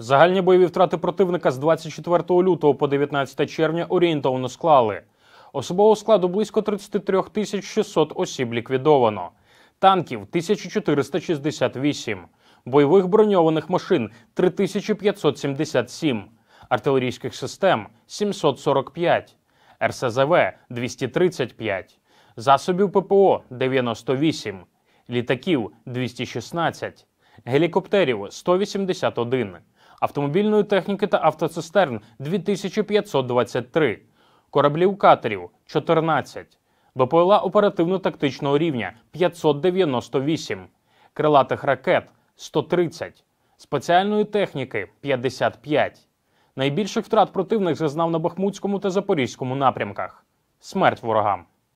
Загальні бойові втрати противника з 24 лютого по 19 червня орієнтовно склали. Особового складу близько 33 600 осіб ліквідовано, танків 1468, бойових броньованих машин 3577, артилерійських систем 745, РСЗВ 235, засобів ППО 98, літаків 216, гелікоптерів 181 автомобільної техніки та автоцистерн 2523, кораблів катерів 14, БПЛА оперативно-тактичного рівня 598, крилатих ракет 130, спеціальної техніки 55. Найбільших втрат противник зазнав на Бахмутському та Запорізькому напрямках. Смерть ворогам.